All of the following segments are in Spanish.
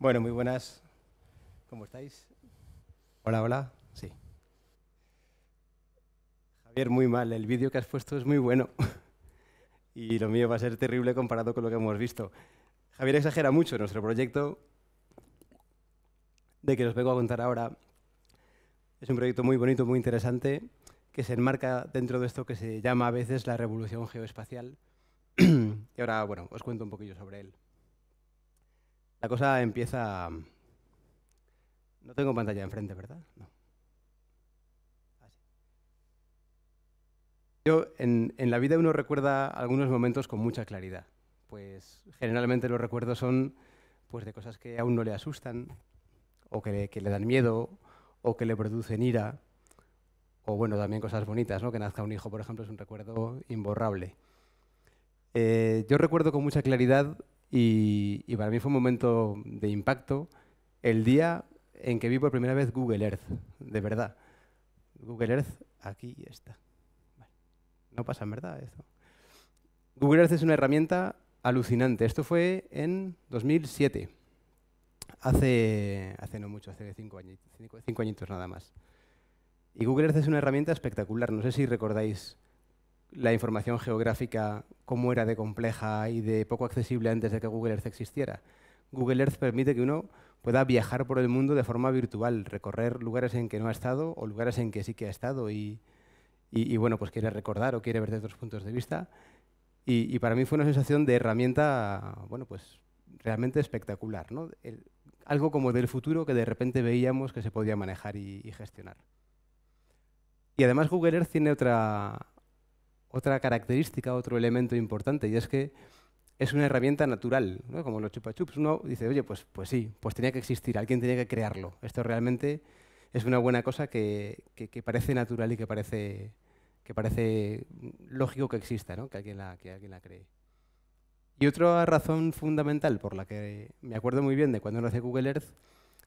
Bueno, muy buenas. ¿Cómo estáis? Hola, hola. Sí. Javier, muy mal. El vídeo que has puesto es muy bueno. y lo mío va a ser terrible comparado con lo que hemos visto. Javier exagera mucho nuestro proyecto de que os vengo a contar ahora. Es un proyecto muy bonito, muy interesante, que se enmarca dentro de esto que se llama a veces la revolución geoespacial. y ahora, bueno, os cuento un poquillo sobre él. La cosa empieza... No tengo pantalla enfrente, ¿verdad? No. Yo, en, la vida uno recuerda algunos momentos con mucha claridad, pues generalmente los recuerdos son pues, de cosas que aún no le asustan, o que le, dan miedo, o que le producen ira, o bueno, también cosas bonitas, ¿no? Que nazca un hijo, por ejemplo, es un recuerdo imborrable. Eh, yo recuerdo con mucha claridad y, para mí fue un momento de impacto el día en que vi por primera vez Google Earth, de verdad. Google Earth, aquí está. No pasa en verdad eso. Google Earth es una herramienta alucinante. Esto fue en 2007, hace, hace no mucho, hace cinco, años cinco añitos nada más. Y Google Earth es una herramienta espectacular. No sé si recordáis la información geográfica, cómo era de compleja y de poco accesible antes de que Google Earth existiera. Google Earth permite que uno pueda viajar por el mundo de forma virtual, recorrer lugares en que no ha estado o lugares en que sí que ha estado y, bueno, pues quiere recordar o quiere ver de otros puntos de vista. Y, para mí fue una sensación de herramienta, bueno, pues realmente espectacular, algo como del futuro que de repente veíamos que se podía manejar y gestionar. Y además Google Earth tiene otra, otra característica, otro elemento importante, y es que es una herramienta natural, como los chupa chups. Uno dice, oye, pues, pues sí, pues tenía que existir, alguien tenía que crearlo. Esto realmente es una buena cosa que, parece natural y que parece, que parece lógico que exista, ¿no? que, alguien la, que alguien la cree. Y otra razón fundamental por la que me acuerdo muy bien de cuando nace Google Earth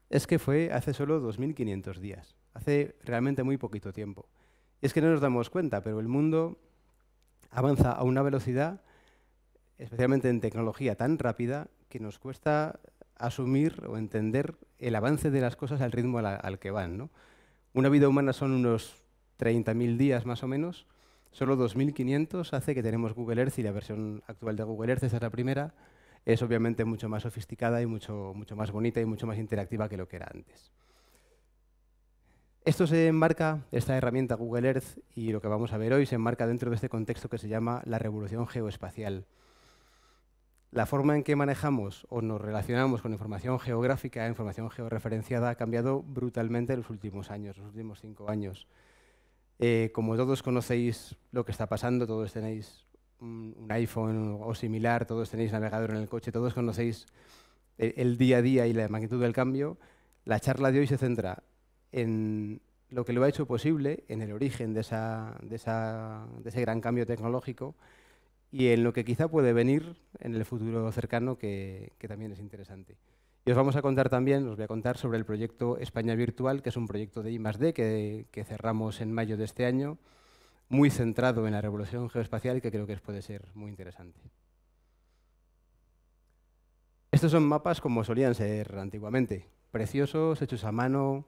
es que fue hace solo 2.500 días, hace realmente muy poquito tiempo. es que no nos damos cuenta, pero el mundo avanza a una velocidad, especialmente en tecnología, tan rápida que nos cuesta asumir o entender el avance de las cosas al ritmo al, que van. Una vida humana son unos 30.000 días más o menos, solo 2.500 hace que tenemos Google Earth y la versión actual de Google Earth, esa es la primera, es obviamente mucho más sofisticada y mucho más bonita y mucho más interactiva que lo que era antes. Esto se enmarca, esta herramienta Google Earth y lo que vamos a ver hoy se enmarca dentro de este contexto que se llama la revolución geoespacial. La forma en que manejamos o nos relacionamos con información geográfica, información georreferenciada, ha cambiado brutalmente en los últimos años, los últimos cinco años. Eh, como todos conocéis lo que está pasando, todos tenéis un iPhone o similar, todos tenéis navegador en el coche, todos conocéis el, el día a día y la magnitud del cambio, la charla de hoy se centra en lo que lo ha hecho posible, en el origen de, esa, de, esa, de ese gran cambio tecnológico y en lo que quizá puede venir en el futuro cercano, que, que también es interesante. Y os vamos a contar también, os voy a contar sobre el proyecto España Virtual, que es un proyecto de I+.D. que, que cerramos en mayo de este año, muy centrado en la revolución geoespacial, que creo que puede ser muy interesante. Estos son mapas como solían ser antiguamente, preciosos, hechos a mano,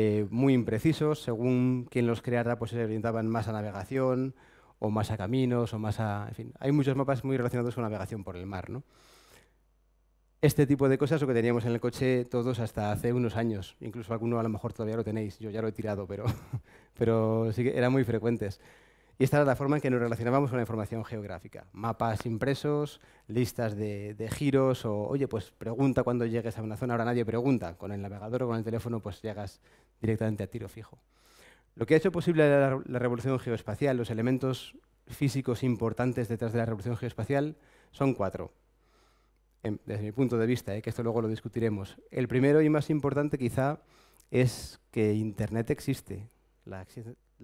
eh, muy imprecisos, según quien los creara, pues se orientaban más a navegación, o más a caminos, o más a... En fin, hay muchos mapas muy relacionados con navegación por el mar. ¿no? Este tipo de cosas lo que teníamos en el coche todos hasta hace unos años. Incluso alguno a lo mejor todavía lo tenéis, yo ya lo he tirado, pero, pero sí que eran muy frecuentes. Y esta era la forma en que nos relacionábamos con la información geográfica. Mapas impresos, listas de, giros o, oye, pues pregunta cuando llegues a una zona. Ahora nadie pregunta. Con el navegador o con el teléfono pues llegas directamente a tiro fijo. Lo que ha hecho posible la, revolución geoespacial, los elementos físicos importantes detrás de la revolución geoespacial, son cuatro. Em, desde mi punto de vista, ¿eh? que esto luego lo discutiremos. El primero y más importante quizá es que Internet existe. la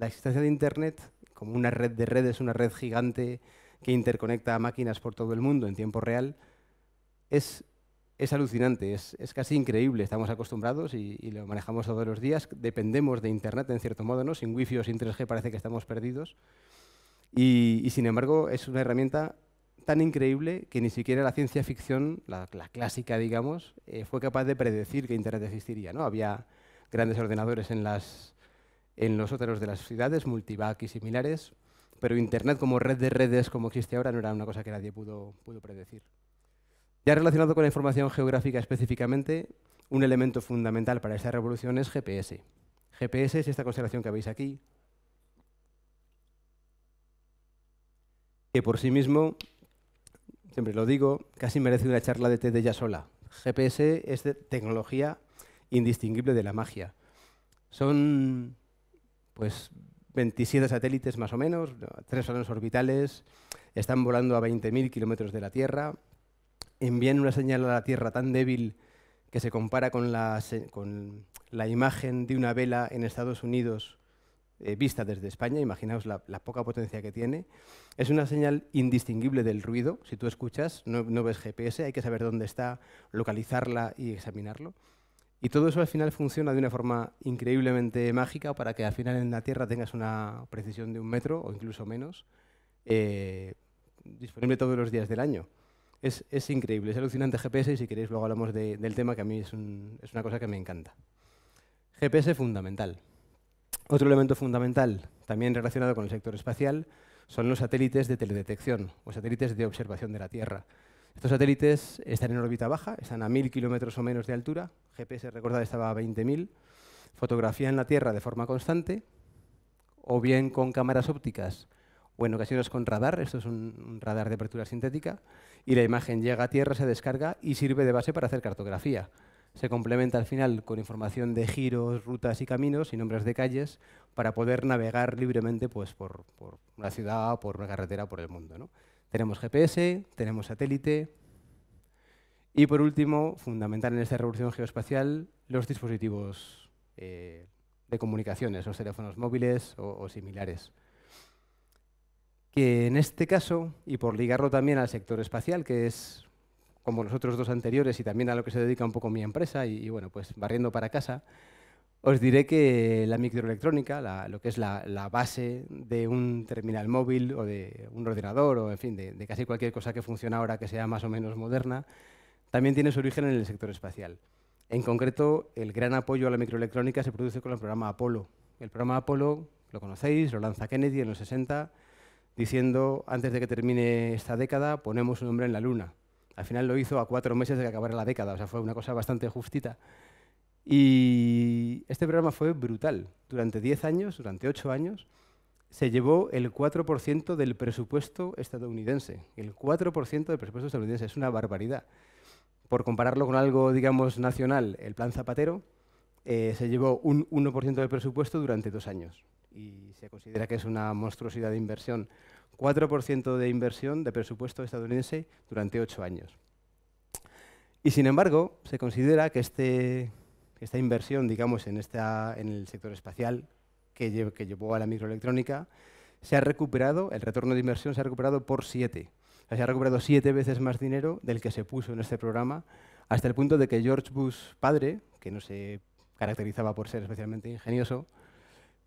existencia de Internet una red de redes, una red gigante que interconecta máquinas por todo el mundo en tiempo real, es, es alucinante, es, casi increíble. Estamos acostumbrados y, lo manejamos todos los días. Dependemos de Internet, en cierto modo, ¿no? Sin Wi-Fi o sin 3G parece que estamos perdidos. Y, sin embargo, es una herramienta tan increíble que ni siquiera la ciencia ficción, la, clásica, digamos, eh, fue capaz de predecir que Internet existiría. ¿no? Había grandes ordenadores en las en los otros de las ciudades, multivac y similares, pero Internet como red de redes como existe ahora no era una cosa que nadie pudo, pudo predecir. Ya relacionado con la información geográfica específicamente, un elemento fundamental para esta revolución es GPS. GPS es esta constelación que veis aquí, que por sí mismo, siempre lo digo, casi merece una charla de de ella sola. GPS es de tecnología indistinguible de la magia. Son pues 27 satélites más o menos, tres salones orbitales, están volando a 20.000 kilómetros de la Tierra, envían una señal a la Tierra tan débil que se compara con la, imagen de una vela en Estados Unidos eh, vista desde España, imaginaos la, poca potencia que tiene. Es una señal indistinguible del ruido, si tú escuchas, no ves GPS, hay que saber dónde está, localizarla y examinarlo. Y todo eso al final funciona de una forma increíblemente mágica para que al final en la Tierra tengas una precisión de un metro o incluso menos, eh, disponible todos los días del año. Es, increíble, es alucinante GPS y si queréis luego hablamos del tema que a mí es una cosa que me encanta. GPS fundamental. Otro elemento fundamental, también relacionado con el sector espacial, son los satélites de teledetección o satélites de observación de la Tierra. Estos satélites están en órbita baja, están a 1.000 kilómetros o menos de altura. GPS, recordad, estaba a 20.000. Fotografía en la Tierra de forma constante, o bien con cámaras ópticas, o en ocasiones con radar. Esto es un, radar de apertura sintética. Y la imagen llega a Tierra, se descarga y sirve de base para hacer cartografía. Se complementa al final con información de giros, rutas y caminos y nombres de calles para poder navegar libremente pues, por, una ciudad, por una carretera, por el mundo. ¿no? Tenemos GPS, tenemos satélite y, por último, fundamental en esta revolución geoespacial, los dispositivos eh, de comunicaciones, los teléfonos móviles o, similares que en este caso, y por ligarlo también al sector espacial, que es como los otros dos anteriores y también a lo que se dedica un poco mi empresa, y bueno, pues barriendo para casa, os diré que la microelectrónica, lo que es la, base de un terminal móvil o de un ordenador o, en fin, de, de, casi cualquier cosa que funciona ahora que sea más o menos moderna, también tiene su origen en el sector espacial. En concreto, el gran apoyo a la microelectrónica se produce con el programa Apolo. El programa Apolo, lo conocéis, lo lanza Kennedy en los 60, diciendo, antes de que termine esta década, ponemos un hombre en la Luna. Al final lo hizo a cuatro meses de que acabara la década, o sea, fue una cosa bastante justita. Y este programa fue brutal. Durante 10 años, durante 8 años, se llevó el 4% del presupuesto estadounidense. El 4% del presupuesto estadounidense es una barbaridad. Por compararlo con algo, digamos, nacional, el plan Zapatero eh, se llevó un 1% del presupuesto durante dos años. Y se considera que es una monstruosidad de inversión. 4% de inversión de presupuesto estadounidense durante 8 años. Y sin embargo, se considera que este esta inversión, digamos, en, esta, en el sector espacial que, llevó a la microelectrónica, se ha recuperado, el retorno de inversión se ha recuperado por siete. se ha recuperado siete veces más dinero del que se puso en este programa, hasta el punto de que George Bush padre, que no se caracterizaba por ser especialmente ingenioso,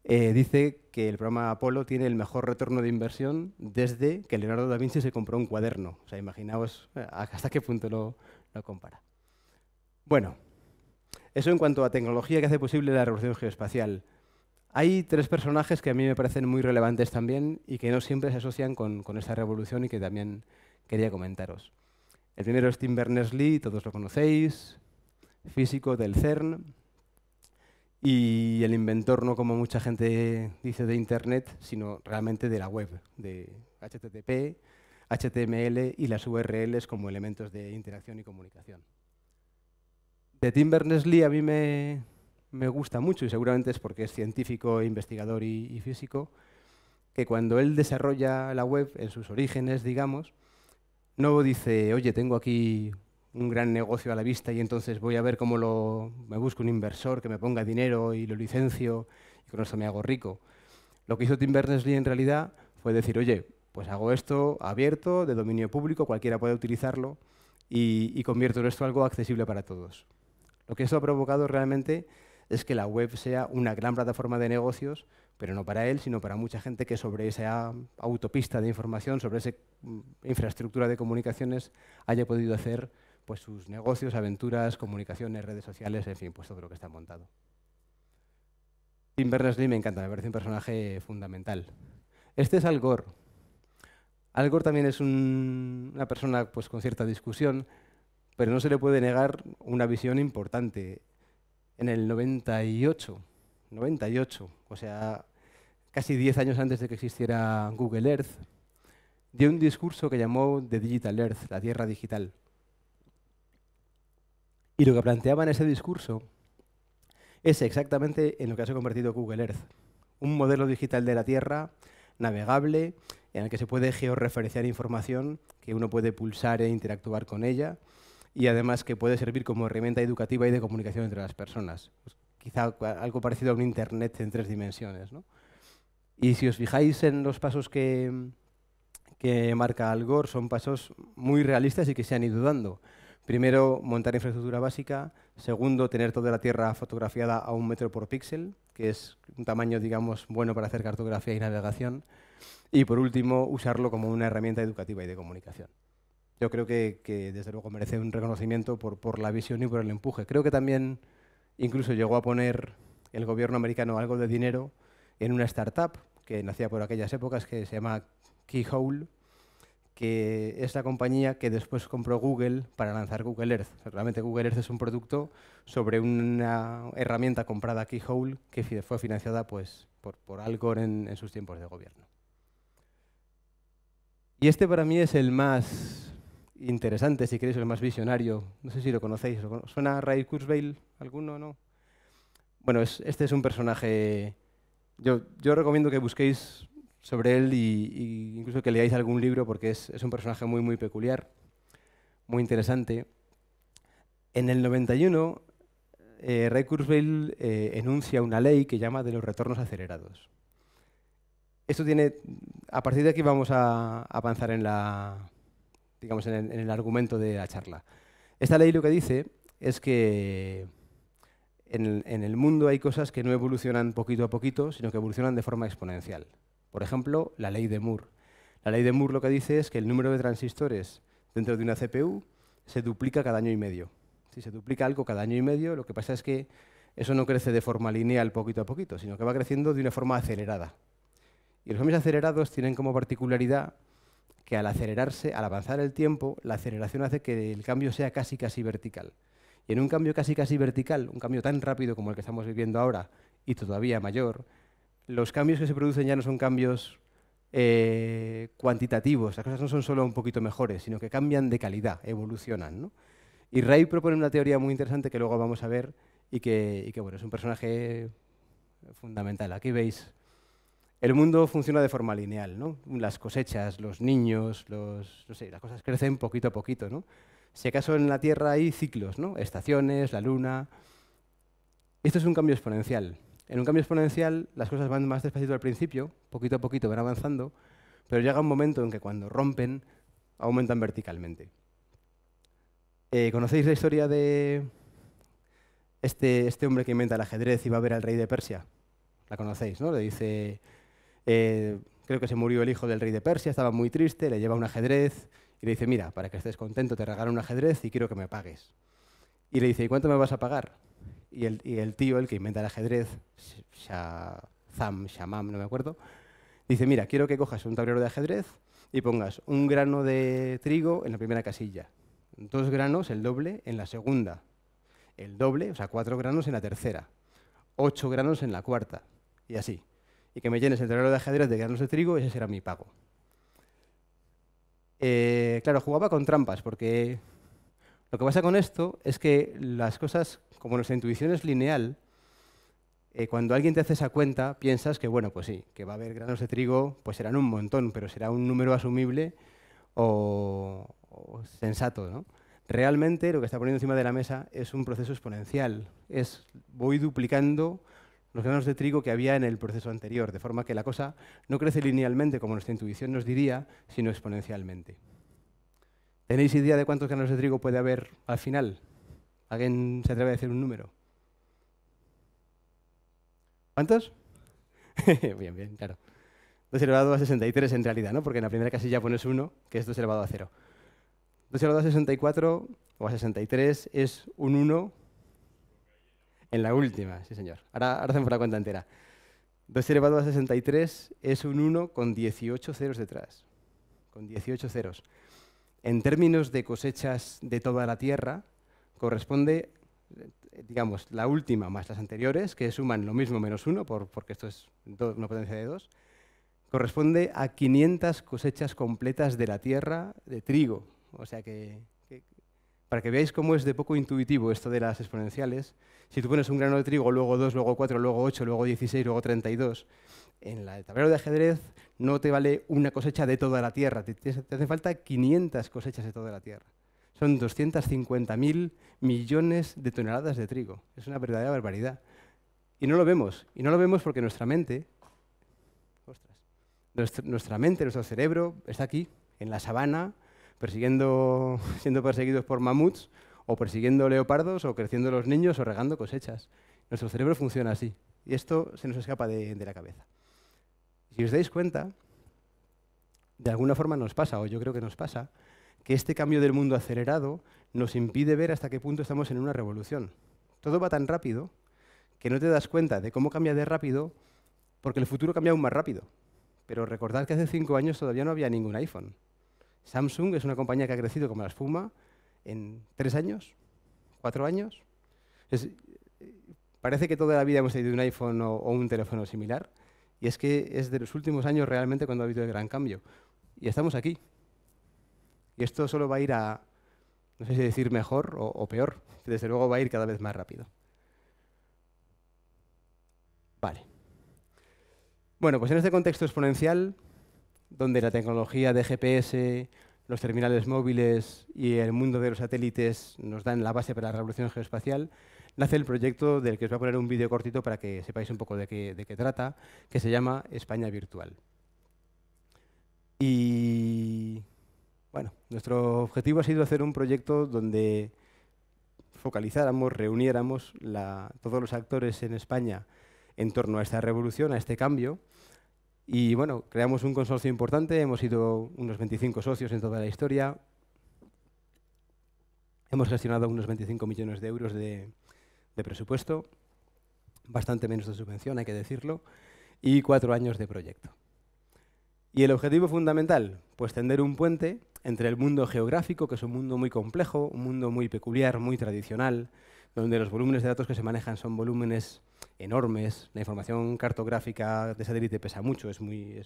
eh, dice que el programa Apolo tiene el mejor retorno de inversión desde que Leonardo da Vinci se compró un cuaderno. O sea, imaginaos eh, hasta qué punto lo, lo compara. Bueno, eso en cuanto a tecnología que hace posible la revolución geoespacial. Hay tres personajes que a mí me parecen muy relevantes también y que no siempre se asocian con, con esta revolución y que también quería comentaros. El primero es Tim Berners-Lee, todos lo conocéis, físico del CERN y el inventor, no como mucha gente dice de Internet, sino realmente de la web, de HTTP, HTML y las URLs como elementos de interacción y comunicación de Tim Berners-Lee a mí me, gusta mucho, y seguramente es porque es científico, investigador y, físico, que cuando él desarrolla la web, en sus orígenes, digamos, no dice, oye, tengo aquí un gran negocio a la vista y entonces voy a ver cómo lo, me busco un inversor que me ponga dinero y lo licencio y con eso me hago rico. Lo que hizo Tim Berners-Lee en realidad fue decir, oye, pues hago esto abierto, de dominio público, cualquiera puede utilizarlo y, y convierto en algo accesible para todos. Lo que eso ha provocado realmente es que la web sea una gran plataforma de negocios, pero no para él, sino para mucha gente que sobre esa autopista de información, sobre esa mm, infraestructura de comunicaciones, haya podido hacer pues, sus negocios, aventuras, comunicaciones, redes sociales, en fin, pues todo lo que está montado. Tim Berners-Lee me encanta, me parece un personaje fundamental. Este es Al Gore. Al Gore también es una persona pues, con cierta discusión, pero no se le puede negar una visión importante. En el 98, 98, o sea, casi 10 años antes de que existiera Google Earth, dio un discurso que llamó The Digital Earth, la Tierra Digital. Y lo que planteaba en ese discurso es exactamente en lo que se ha convertido Google Earth, un modelo digital de la Tierra navegable en el que se puede georreferenciar información que uno puede pulsar e interactuar con ella y además que puede servir como herramienta educativa y de comunicación entre las personas. Pues quizá algo parecido a un Internet en tres dimensiones. Y si os fijáis en los pasos que, que marca Algor, son pasos muy realistas y que se han ido dando. Primero, montar infraestructura básica. Segundo, tener toda la Tierra fotografiada a un metro por píxel, que es un tamaño, digamos, bueno para hacer cartografía y navegación. Y por último, usarlo como una herramienta educativa y de comunicación yo creo que, desde luego merece un reconocimiento por, la visión y por el empuje. Creo que también incluso llegó a poner el gobierno americano algo de dinero en una startup que nacía por aquellas épocas que se llama Keyhole, que es la compañía que después compró Google para lanzar Google Earth. realmente Google Earth es un producto sobre una herramienta comprada Keyhole que fue financiada pues, por, por en sus tiempos de gobierno. Y este para mí es el más interesante, si queréis, el más visionario. No sé si lo conocéis. ¿Suena Ray Kurzweil alguno o no? Bueno, este es un personaje... Yo, recomiendo que busquéis sobre él y, incluso que leáis algún libro porque es, un personaje muy, muy peculiar, muy interesante. En el 91, eh, Ray Kurzweil eh, enuncia una ley que llama de los retornos acelerados. Esto tiene... A partir de aquí vamos a avanzar en la, digamos, en el, argumento de la charla. Esta ley lo que dice es que en, en el, mundo hay cosas que no evolucionan poquito a poquito, sino que evolucionan de forma exponencial. Por ejemplo, la ley de Moore. La ley de Moore lo que dice es que el número de transistores dentro de una CPU se duplica cada año y medio. Si se duplica algo cada año y medio, lo que pasa es que eso no crece de forma lineal poquito a poquito, sino que va creciendo de una forma acelerada. Y los cambios acelerados tienen como particularidad que al acelerarse, al avanzar el tiempo, la aceleración hace que el cambio sea casi casi vertical. Y en un cambio casi casi vertical, un cambio tan rápido como el que estamos viviendo ahora y todavía mayor, los cambios que se producen ya no son cambios eh, cuantitativos, las cosas no son solo un poquito mejores, sino que cambian de calidad, evolucionan. Y Ray propone una teoría muy interesante que luego vamos a ver y que, y que bueno, es un personaje fundamental. Aquí veis el mundo funciona de forma lineal, ¿no? Las cosechas, los niños, los, las cosas crecen poquito a poquito, ¿no? Si acaso en la Tierra hay ciclos, ¿no? Estaciones, la luna. Esto es un cambio exponencial. En un cambio exponencial las cosas van más despacito al principio, poquito a poquito van avanzando, pero llega un momento en que cuando rompen, aumentan verticalmente. Eh, ¿Conocéis la historia de este, este hombre que inventa el ajedrez y va a ver al rey de Persia? La conocéis, ¿no? Le dice, eh, creo que se murió el hijo del rey de Persia, estaba muy triste, le lleva un ajedrez y le dice, mira, para que estés contento te regalo un ajedrez y quiero que me pagues. Y le dice, ¿y cuánto me vas a pagar? Y el, y el tío, el que inventa el ajedrez, Shazam, Shamam, no me acuerdo, dice, mira, quiero que cojas un tablero de ajedrez y pongas un grano de trigo en la primera casilla, dos granos, el doble, en la segunda, el doble, o sea, cuatro granos en la tercera, ocho granos en la cuarta, y así y que me llenes el terreno de ajedrez de granos de Trigo, ese será mi pago. Eh, claro, jugaba con trampas, porque lo que pasa con esto es que las cosas, como nuestra intuición es lineal, eh, cuando alguien te hace esa cuenta, piensas que, bueno, pues sí, que va a haber granos de trigo, pues serán un montón, pero será un número asumible o, sensato, Realmente lo que está poniendo encima de la mesa es un proceso exponencial. Es voy duplicando los granos de trigo que había en el proceso anterior, de forma que la cosa no crece linealmente como nuestra intuición nos diría, sino exponencialmente. ¿Tenéis idea de cuántos granos de trigo puede haber al final? ¿Alguien se atreve a decir un número? ¿Cuántos? bien, bien, claro. 2 elevado a 63 en realidad, ¿no? Porque en la primera casilla pones 1, que es 2 elevado a 0. 2 elevado a 64 o a 63 es un 1 en la última, sí señor. Ahora, hacemos la cuenta entera. 2 elevado a 63 es un 1 con 18 ceros detrás. Con 18 ceros. En términos de cosechas de toda la Tierra, corresponde, eh, digamos, la última más las anteriores, que suman lo mismo menos 1, por, porque esto es una potencia de 2, corresponde a 500 cosechas completas de la Tierra de trigo. O sea que para que veáis cómo es de poco intuitivo esto de las exponenciales, si tú pones un grano de trigo, luego dos, luego cuatro, luego ocho, luego 16, luego 32, en el tablero de ajedrez no te vale una cosecha de toda la tierra, te, hace falta 500 cosechas de toda la tierra. Son 250.000 millones de toneladas de trigo. Es una verdadera barbaridad. Y no lo vemos. Y no lo vemos porque nuestra mente, nuestra mente, nuestro cerebro está aquí, en la sabana, persiguiendo, siendo perseguidos por mamuts, o persiguiendo leopardos, o creciendo los niños, o regando cosechas. Nuestro cerebro funciona así, y esto se nos escapa de, de la cabeza. Si os dais cuenta, de alguna forma nos pasa, o yo creo que nos pasa, que este cambio del mundo acelerado nos impide ver hasta qué punto estamos en una revolución. Todo va tan rápido que no te das cuenta de cómo cambia de rápido porque el futuro cambia aún más rápido. Pero recordad que hace cinco años todavía no había ningún iPhone. Samsung es una compañía que ha crecido como la espuma en tres años, cuatro años. parece que toda la vida hemos tenido un iPhone o, un teléfono similar, y es que es de los últimos años realmente cuando ha habido el gran cambio. Y estamos aquí. Y esto solo va a ir a, no sé si decir mejor o, o peor, desde luego va a ir cada vez más rápido. Vale. Bueno, pues en este contexto exponencial donde la tecnología de GPS, los terminales móviles y el mundo de los satélites nos dan la base para la revolución geoespacial, nace el proyecto del que os voy a poner un vídeo cortito para que sepáis un poco de qué, trata, que se llama España Virtual. Y bueno, nuestro objetivo ha sido hacer un proyecto donde focalizáramos, reuniéramos todos los actores en España en torno a esta revolución, a este cambio, y bueno, creamos un consorcio importante, hemos sido unos 25 socios en toda la historia, hemos gestionado unos 25 millones de euros de, presupuesto, bastante menos de subvención, hay que decirlo, y cuatro años de proyecto. Y el objetivo fundamental, pues tender un puente entre el mundo geográfico, que es un mundo muy complejo, un mundo muy peculiar, muy tradicional, donde los volúmenes de datos que se manejan son volúmenes enormes, la información cartográfica de satélite pesa mucho, es muy, eh,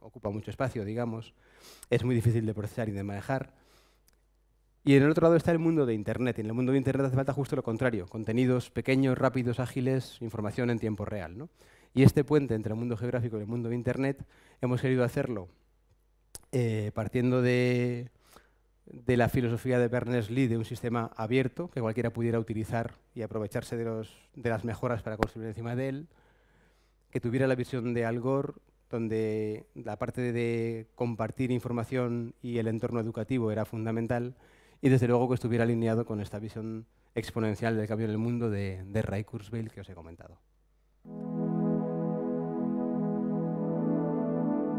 ocupa mucho espacio, digamos, es muy difícil de procesar y de manejar. Y en el otro lado está el mundo de Internet. Y en el mundo de Internet hace falta justo lo contrario, contenidos pequeños, rápidos, ágiles, información en tiempo real. Y este puente entre el mundo geográfico y el mundo de Internet hemos querido hacerlo eh, partiendo de, de la filosofía de Berners-Lee de un sistema abierto que cualquiera pudiera utilizar y aprovecharse de, los, de las mejoras para construir encima de él, que tuviera la visión de Al Gore, donde la parte de compartir información y el entorno educativo era fundamental, y desde luego que estuviera alineado con esta visión exponencial del cambio en el mundo de, de Ray Kurzweil que os he comentado.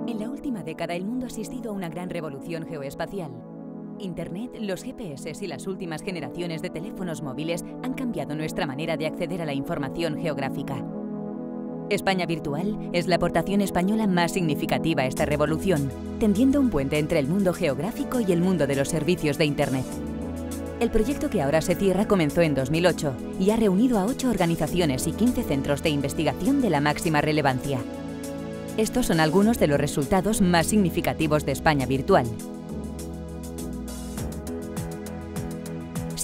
En la última década el mundo ha asistido a una gran revolución geoespacial Internet, los GPS y las últimas generaciones de teléfonos móviles han cambiado nuestra manera de acceder a la información geográfica. España Virtual es la aportación española más significativa a esta revolución, tendiendo un puente entre el mundo geográfico y el mundo de los servicios de Internet. El proyecto que ahora se cierra comenzó en 2008 y ha reunido a 8 organizaciones y 15 centros de investigación de la máxima relevancia. Estos son algunos de los resultados más significativos de España Virtual,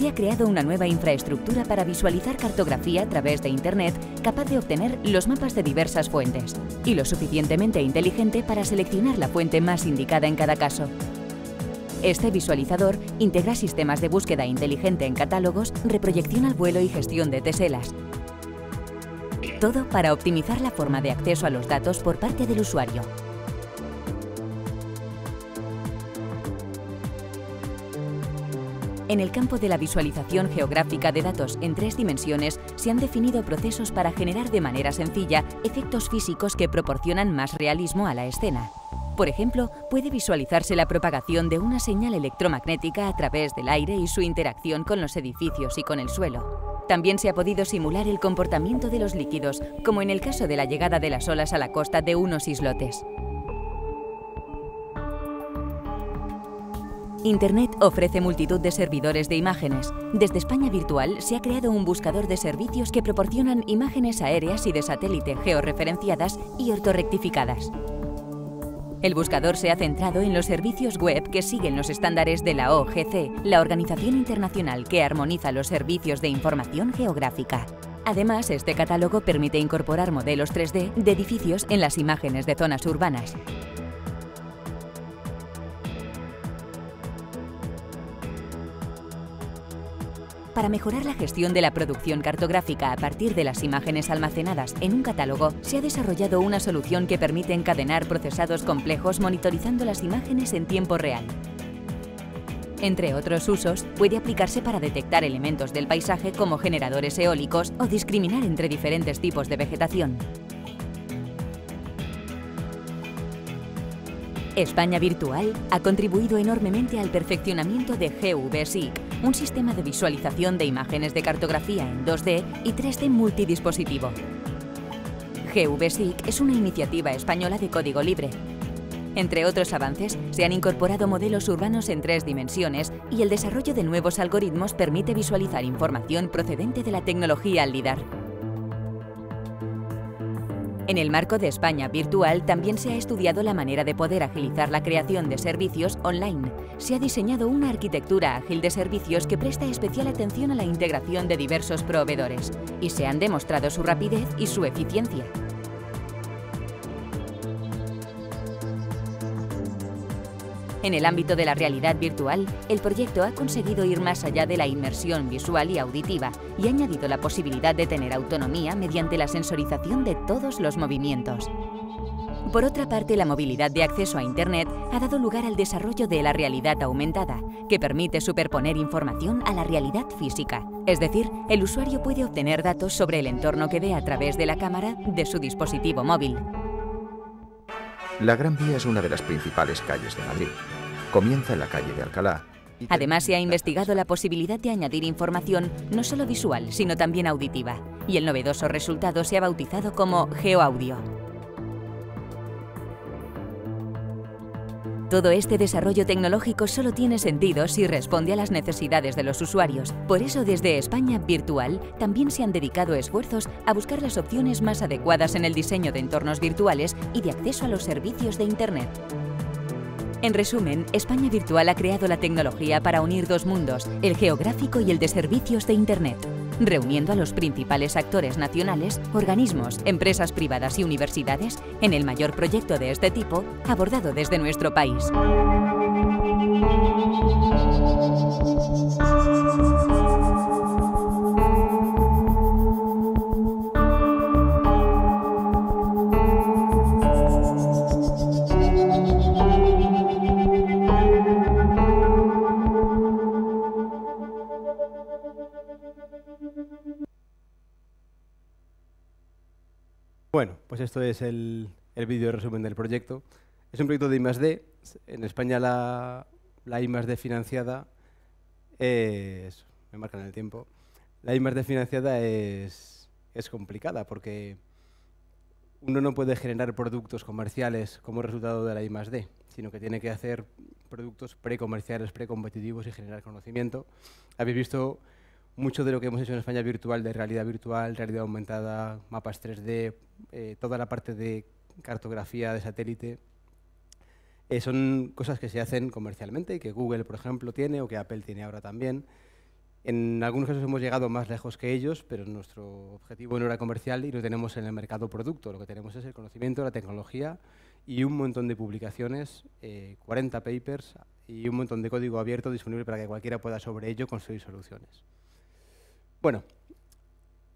se ha creado una nueva infraestructura para visualizar cartografía a través de Internet capaz de obtener los mapas de diversas fuentes y lo suficientemente inteligente para seleccionar la fuente más indicada en cada caso. Este visualizador integra sistemas de búsqueda inteligente en catálogos, reproyección al vuelo y gestión de teselas. Todo para optimizar la forma de acceso a los datos por parte del usuario. En el campo de la visualización geográfica de datos en tres dimensiones se han definido procesos para generar de manera sencilla efectos físicos que proporcionan más realismo a la escena. Por ejemplo, puede visualizarse la propagación de una señal electromagnética a través del aire y su interacción con los edificios y con el suelo. También se ha podido simular el comportamiento de los líquidos, como en el caso de la llegada de las olas a la costa de unos islotes. Internet ofrece multitud de servidores de imágenes. Desde España Virtual se ha creado un buscador de servicios que proporcionan imágenes aéreas y de satélite georreferenciadas y ortorrectificadas. El buscador se ha centrado en los servicios web que siguen los estándares de la OGC, la organización internacional que armoniza los servicios de información geográfica. Además, este catálogo permite incorporar modelos 3D de edificios en las imágenes de zonas urbanas, Para mejorar la gestión de la producción cartográfica a partir de las imágenes almacenadas en un catálogo, se ha desarrollado una solución que permite encadenar procesados complejos monitorizando las imágenes en tiempo real. Entre otros usos, puede aplicarse para detectar elementos del paisaje como generadores eólicos o discriminar entre diferentes tipos de vegetación. España Virtual ha contribuido enormemente al perfeccionamiento de GVSIC, un sistema de visualización de imágenes de cartografía en 2D y 3D multidispositivo. GVSIC es una iniciativa española de código libre. Entre otros avances, se han incorporado modelos urbanos en tres dimensiones y el desarrollo de nuevos algoritmos permite visualizar información procedente de la tecnología LIDAR. En el marco de España Virtual también se ha estudiado la manera de poder agilizar la creación de servicios online. Se ha diseñado una arquitectura ágil de servicios que presta especial atención a la integración de diversos proveedores y se han demostrado su rapidez y su eficiencia. En el ámbito de la realidad virtual, el proyecto ha conseguido ir más allá de la inmersión visual y auditiva y ha añadido la posibilidad de tener autonomía mediante la sensorización de todos los movimientos. Por otra parte, la movilidad de acceso a Internet ha dado lugar al desarrollo de la realidad aumentada, que permite superponer información a la realidad física. Es decir, el usuario puede obtener datos sobre el entorno que ve a través de la cámara de su dispositivo móvil. La Gran Vía es una de las principales calles de Madrid. Comienza en la calle de Alcalá. Además, se ha investigado la posibilidad de añadir información no solo visual, sino también auditiva. Y el novedoso resultado se ha bautizado como GeoAudio. Todo este desarrollo tecnológico solo tiene sentido si responde a las necesidades de los usuarios. Por eso desde España Virtual también se han dedicado esfuerzos a buscar las opciones más adecuadas en el diseño de entornos virtuales y de acceso a los servicios de Internet. En resumen, España Virtual ha creado la tecnología para unir dos mundos, el geográfico y el de servicios de Internet reuniendo a los principales actores nacionales, organismos, empresas privadas y universidades en el mayor proyecto de este tipo abordado desde nuestro país. Esto es el, el vídeo resumen del proyecto. Es un proyecto de I+.D. En España la, la I+.D. financiada es... Me marcan el tiempo. La I+.D. financiada es, es complicada porque uno no puede generar productos comerciales como resultado de la I+.D., sino que tiene que hacer productos precomerciales, precompetitivos y generar conocimiento. Habéis visto mucho de lo que hemos hecho en España virtual, de realidad virtual, realidad aumentada, mapas 3D, eh, toda la parte de cartografía de satélite, eh, son cosas que se hacen comercialmente que Google, por ejemplo, tiene o que Apple tiene ahora también. En algunos casos hemos llegado más lejos que ellos, pero nuestro objetivo no era comercial y no tenemos en el mercado producto. Lo que tenemos es el conocimiento, la tecnología y un montón de publicaciones, 40 eh, papers y un montón de código abierto disponible para que cualquiera pueda sobre ello construir soluciones. Bueno,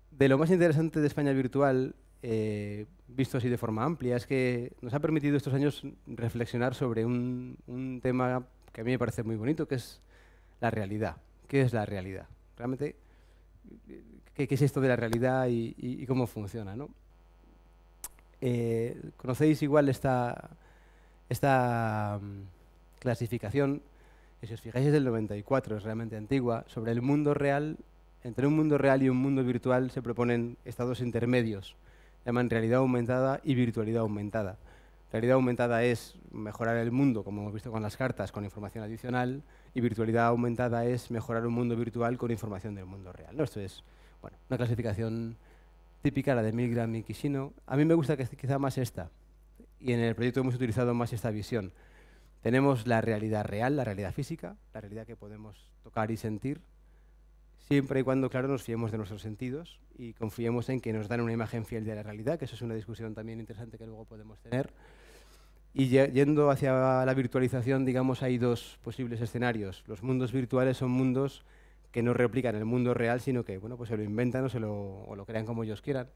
de lo más interesante de España virtual, eh, visto así de forma amplia, es que nos ha permitido estos años reflexionar sobre un, tema que a mí me parece muy bonito, que es la realidad. ¿Qué es la realidad? Realmente, ¿qué, es esto de la realidad y, cómo funciona? Eh, Conocéis igual esta, mm, clasificación, que si os fijáis es del 94, es realmente antigua, sobre el mundo real entre un mundo real y un mundo virtual se proponen estados intermedios. Llaman realidad aumentada y virtualidad aumentada. Realidad aumentada es mejorar el mundo, como hemos visto con las cartas, con información adicional, y virtualidad aumentada es mejorar un mundo virtual con información del mundo real. Esto es una clasificación típica, la de Milgram y Kishino. A mí me gusta que quizá más esta, y en el proyecto hemos utilizado más esta visión. Tenemos la realidad real, la realidad física, la realidad que podemos tocar y sentir, siempre y cuando, claro, nos fiemos de nuestros sentidos y confiemos en que nos dan una imagen fiel de la realidad, que eso es una discusión también interesante que luego podemos tener. Y yendo hacia la virtualización, digamos, hay dos posibles escenarios. Los mundos virtuales son mundos que no replican el mundo real, sino que bueno, pues se lo inventan o, se lo, crean como ellos quieran.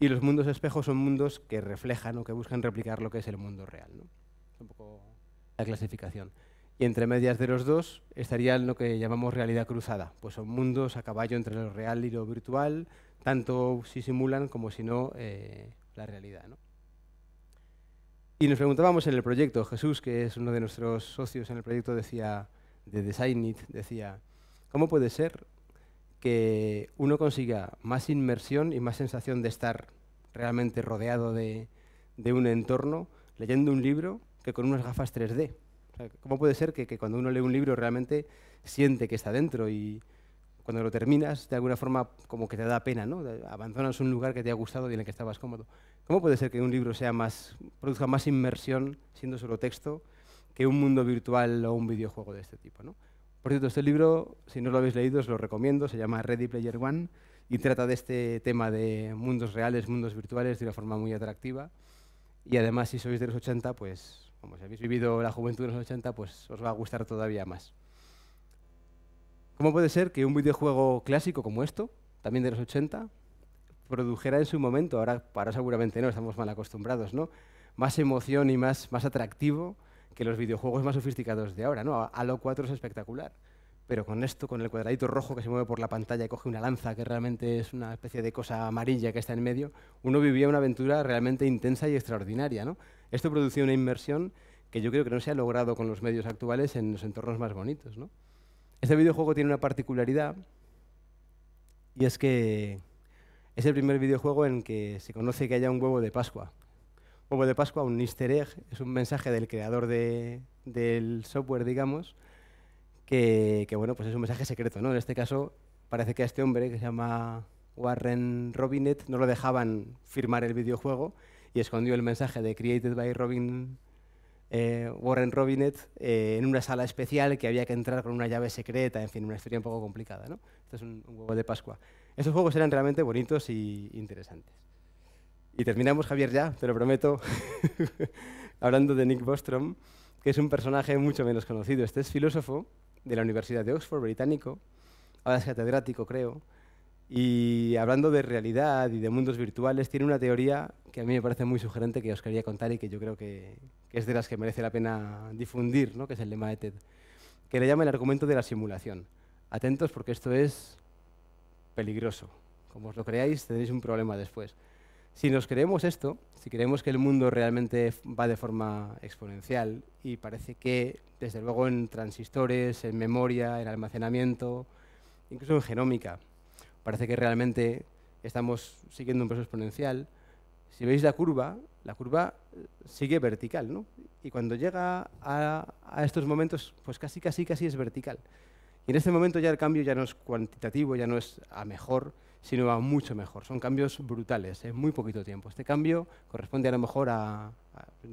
Y los mundos espejos son mundos que reflejan o que buscan replicar lo que es el mundo real. Es un poco la clasificación. Y entre medias de los dos estaría lo que llamamos realidad cruzada, pues son mundos a caballo entre lo real y lo virtual, tanto si simulan como si no eh, la realidad. Y nos preguntábamos en el proyecto, Jesús, que es uno de nuestros socios en el proyecto, decía, de Design It, decía, ¿cómo puede ser que uno consiga más inmersión y más sensación de estar realmente rodeado de un entorno leyendo un libro que con unas gafas 3D? ¿Cómo puede ser que, cuando uno lee un libro realmente siente que está dentro y cuando lo terminas, de alguna forma, como que te da pena, ¿no? Abandonas un lugar que te ha gustado y en el que estabas cómodo. ¿Cómo puede ser que un libro sea más, produzca más inmersión siendo solo texto que un mundo virtual o un videojuego de este tipo? Por cierto, este libro, si no lo habéis leído, os lo recomiendo, se llama Ready Player One y trata de este tema de mundos reales, mundos virtuales de una forma muy atractiva. Y además, si sois de los 80, pues si habéis vivido la juventud de los 80, pues os va a gustar todavía más. ¿Cómo puede ser que un videojuego clásico como esto, también de los 80, produjera en su momento, ahora, para seguramente no, estamos mal acostumbrados, ¿no? más emoción y más, más atractivo que los videojuegos más sofisticados de ahora? ¿no? Halo 4 es espectacular, pero con esto, con el cuadradito rojo que se mueve por la pantalla y coge una lanza, que realmente es una especie de cosa amarilla que está en medio, uno vivía una aventura realmente intensa y extraordinaria. ¿no? Esto producía una inmersión que yo creo que no se ha logrado con los medios actuales en los entornos más bonitos. ¿no? Este videojuego tiene una particularidad y es que es el primer videojuego en que se conoce que haya un huevo de Pascua. Huevo de Pascua, un easter egg, es un mensaje del creador del software, digamos, que, bueno, pues es un mensaje secreto. ¿no? En este caso, parece que a este hombre, que se llama Warren Robinet, no lo dejaban firmar el videojuego y escondió el mensaje de Created by Robin, eh, Warren Robinet eh, en una sala especial que había que entrar con una llave secreta, en fin, una historia un poco complicada. ¿no? Esto es un, un huevo de Pascua. Esos juegos eran realmente bonitos y interesantes. Y terminamos, Javier, ya, te lo prometo, hablando de Nick Bostrom, que es un personaje mucho menos conocido. Este es filósofo de la Universidad de Oxford, británico, ahora es catedrático, creo, y hablando de realidad y de mundos virtuales, tiene una teoría que a mí me parece muy sugerente que os quería contar y que yo creo que, es de las que merece la pena difundir, ¿no? que es el lema de TED, que le llama el argumento de la simulación. Atentos porque esto es peligroso. Como os lo creáis, tenéis un problema después. Si nos creemos esto, si creemos que el mundo realmente va de forma exponencial y parece que, desde luego, en transistores, en memoria, en almacenamiento, incluso en genómica, parece que realmente estamos siguiendo un proceso exponencial. Si veis la curva, la curva eh, sigue vertical, ¿no? Y cuando llega a, estos momentos, pues casi, casi, casi es vertical. Y en este momento ya el cambio ya no es cuantitativo, ya no es a mejor, sino a mucho mejor. Son cambios brutales en ¿eh? muy poquito tiempo. Este cambio corresponde a lo mejor a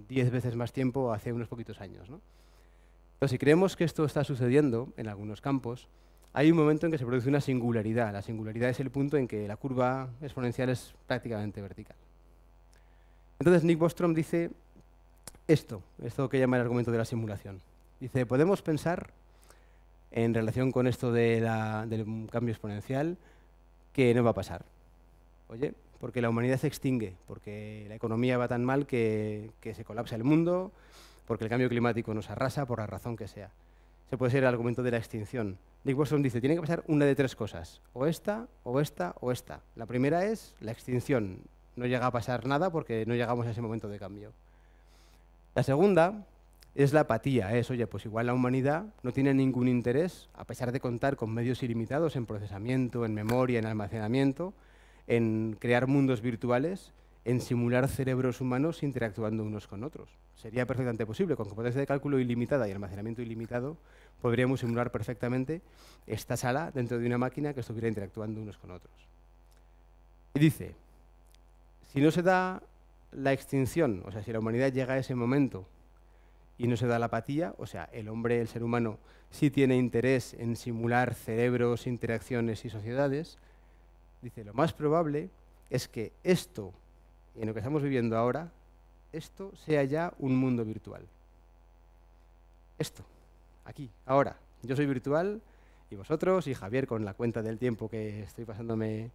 10 veces más tiempo hace unos poquitos años, ¿no? si creemos que esto está sucediendo en algunos campos, hay un momento en que se produce una singularidad. La singularidad es el punto en que la curva exponencial es prácticamente vertical. Entonces Nick Bostrom dice esto, esto que llama el argumento de la simulación. Dice, podemos pensar, en relación con esto del cambio exponencial, que no va a pasar. Oye, porque la humanidad se extingue, porque la economía va tan mal que se colapsa el mundo, porque el cambio climático nos arrasa por la razón que sea se puede ser el argumento de la extinción. Nick Wilson dice, tiene que pasar una de tres cosas, o esta, o esta, o esta. La primera es la extinción, no llega a pasar nada porque no llegamos a ese momento de cambio. La segunda es la apatía, es, oye, pues igual la humanidad no tiene ningún interés, a pesar de contar con medios ilimitados en procesamiento, en memoria, en almacenamiento, en crear mundos virtuales, en simular cerebros humanos interactuando unos con otros. Sería perfectamente posible. Con competencia de cálculo ilimitada y almacenamiento ilimitado, podríamos simular perfectamente esta sala dentro de una máquina que estuviera interactuando unos con otros. Y dice, si no se da la extinción, o sea, si la humanidad llega a ese momento y no se da la apatía, o sea, el hombre, el ser humano, sí tiene interés en simular cerebros, interacciones y sociedades, dice, lo más probable es que esto en lo que estamos viviendo ahora, esto sea ya un mundo virtual. Esto, aquí, ahora. Yo soy virtual y vosotros y Javier con la cuenta del tiempo que estoy pasándome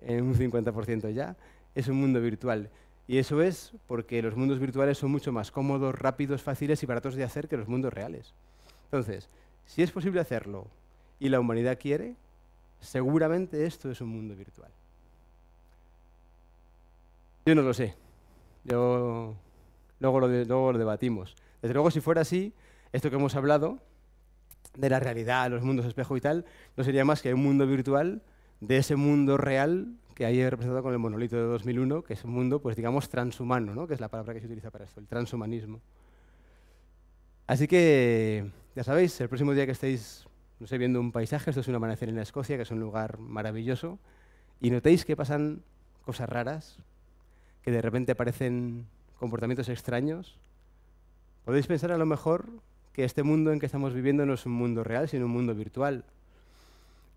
en un 50% ya, es un mundo virtual. Y eso es porque los mundos virtuales son mucho más cómodos, rápidos, fáciles y baratos de hacer que los mundos reales. Entonces, si es posible hacerlo y la humanidad quiere, seguramente esto es un mundo virtual. Yo no lo sé. Yo... Luego, lo debatimos. Desde luego, si fuera así, esto que hemos hablado de la realidad, los mundos espejo y tal, no sería más que un mundo virtual de ese mundo real que ahí he representado con el monolito de 2001, que es un mundo, pues digamos, transhumano, ¿no? que es la palabra que se utiliza para esto, el transhumanismo. Así que, ya sabéis, el próximo día que estéis, no sé, viendo un paisaje, esto es un amanecer en la Escocia, que es un lugar maravilloso, y notéis que pasan cosas raras, que de repente aparecen comportamientos extraños, podéis pensar a lo mejor que este mundo en que estamos viviendo no es un mundo real, sino un mundo virtual.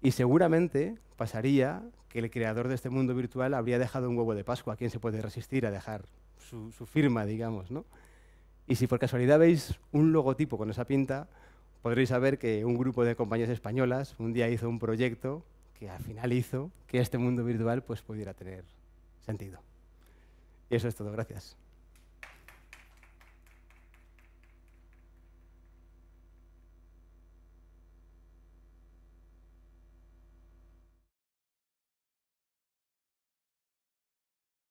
Y seguramente pasaría que el creador de este mundo virtual habría dejado un huevo de Pascua. ¿A quién se puede resistir a dejar su, firma, digamos? Y si por casualidad veis un logotipo con esa pinta, podréis saber que un grupo de compañías españolas un día hizo un proyecto que al final hizo que este mundo virtual pues, pudiera tener sentido. Y eso es todo, gracias.